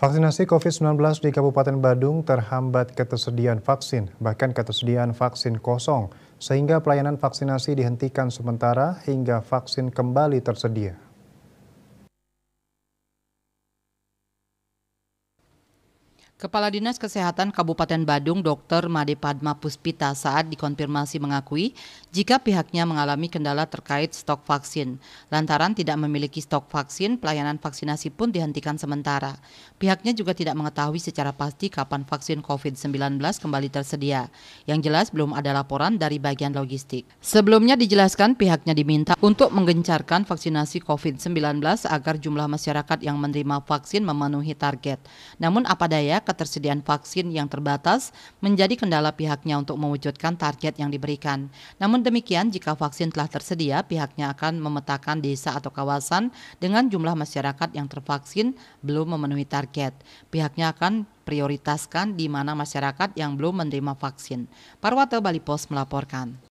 Vaksinasi COVID-19 di Kabupaten Badung terhambat ketersediaan vaksin, bahkan ketersediaan vaksin kosong, sehingga pelayanan vaksinasi dihentikan sementara hingga vaksin kembali tersedia. Kepala Dinas Kesehatan Kabupaten Badung Dr. Made Padma Puspita saat dikonfirmasi mengakui jika pihaknya mengalami kendala terkait stok vaksin. Lantaran tidak memiliki stok vaksin, pelayanan vaksinasi pun dihentikan sementara. Pihaknya juga tidak mengetahui secara pasti kapan vaksin COVID-19 kembali tersedia. Yang jelas belum ada laporan dari bagian logistik. Sebelumnya dijelaskan pihaknya diminta untuk menggencarkan vaksinasi COVID-19 agar jumlah masyarakat yang menerima vaksin memenuhi target. Namun apa daya ketersediaan vaksin yang terbatas menjadi kendala pihaknya untuk mewujudkan target yang diberikan. Namun demikian, jika vaksin telah tersedia, pihaknya akan memetakan desa atau kawasan dengan jumlah masyarakat yang tervaksin belum memenuhi target. Pihaknya akan prioritaskan di mana masyarakat yang belum menerima vaksin. Parwata Bali Post melaporkan.